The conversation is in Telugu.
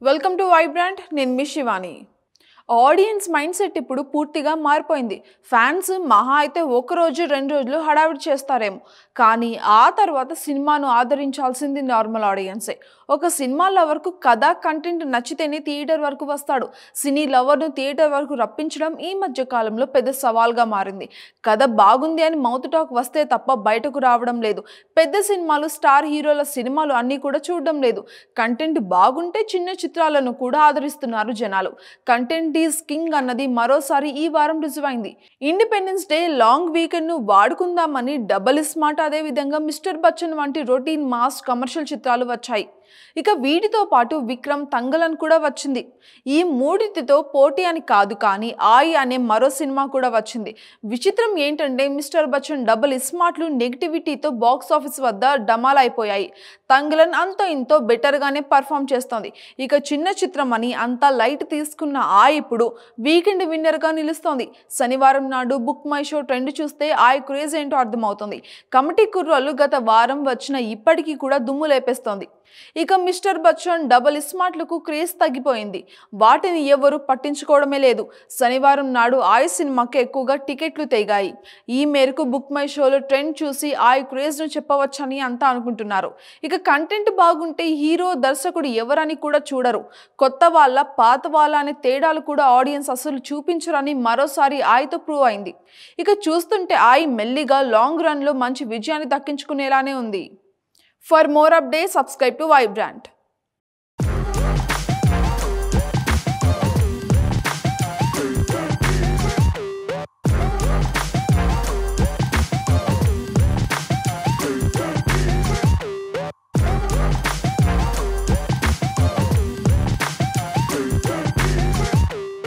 Welcome to Vibrant, Ninmi Shivani. Audience mind set ఇప్పుడు పూర్తిగా మారిపోయింది ఫ్యాన్స్ మహా అయితే ఒక రోజు రెండు రోజులు హడావిడి చేస్తారేమో కానీ ఆ తర్వాత సినిమాను ఆదరించాల్సింది నార్మల్ ఆడియన్సే ఒక సినిమా లవర్కు కథ కంటెంట్ నచ్చితేనే థియేటర్ వరకు వస్తాడు సినీ లవర్ను థియేటర్ వరకు రప్పించడం ఈ మధ్య కాలంలో పెద్ద సవాల్గా మారింది కథ బాగుంది అని మౌత్ టాక్ వస్తే తప్ప బయటకు రావడం లేదు పెద్ద సినిమాలు స్టార్ హీరోల సినిమాలు అన్నీ కూడా చూడడం లేదు కంటెంట్ బాగుంటే చిన్న చిత్రాలను కూడా ఆదరిస్తున్నారు జనాలు కంటెంట్ ఇండీస్ కింగ్ అన్నది మరోసారి ఈ వారం రుజువైంది ఇండిపెండెన్స్ డే లాంగ్ వీకెండ్ ను వాడుకుందామని డబల్ అదే అదేవిధంగా మిస్టర్ బచ్చన్ వంటి రొటీన్ మాస్ కమర్షియల్ చిత్రాలు వచ్చాయి ఇక వీటితో పాటు విక్రమ్ తంగలన్ కూడా వచ్చింది ఈ మూడింటితో పోటీ అని కాదు కానీ ఆయి అనే మరో సినిమా కూడా వచ్చింది విచిత్రం ఏంటంటే మిస్టర్ బచ్చన్ డబుల్ ఇస్మార్ట్లు నెగిటివిటీతో బాక్స్ ఆఫీస్ వద్ద డమాల్ అయిపోయాయి తంగలన్ అంత ఇంతో బెటర్గానే పర్ఫామ్ చేస్తోంది ఇక చిన్న చిత్రం అని అంతా లైట్ తీసుకున్న ఆ ఇప్పుడు వీకెండ్ విన్నర్గా నిలుస్తోంది శనివారం నాడు బుక్ మై షో ట్రెండ్ చూస్తే ఆ క్రేజ్ ఏంటో అర్థమవుతుంది కమిటీ కుర్రాలు గత వారం వచ్చిన ఇప్పటికీ కూడా దుమ్ము లేపేస్తోంది ఇక మిస్టర్ బచ్చన్ డబల్ ఇస్మార్ట్లకు క్రేజ్ తగ్గిపోయింది వాటిని ఎవరు పట్టించుకోవడమే లేదు శనివారం నాడు ఆయ్ సినిమాకి ఎక్కువగా టికెట్లు తెగాయి ఈ మేరకు బుక్ మై షోలో ట్రెండ్ చూసి ఆయ్ క్రేజ్ను చెప్పవచ్చని అంతా అనుకుంటున్నారు ఇక కంటెంట్ బాగుంటే హీరో దర్శకుడు ఎవరని కూడా చూడరు కొత్త వాళ్ళ పాత వాళ్ళ అనే తేడాలు కూడా ఆడియన్స్ అసలు చూపించరని మరోసారి ఆయతో ప్రూవ్ అయింది ఇక చూస్తుంటే ఆయి మెల్లిగా లాంగ్ రన్లో మంచి విజయాన్ని దక్కించుకునేలానే ఉంది For more updates, subscribe to Vibrant.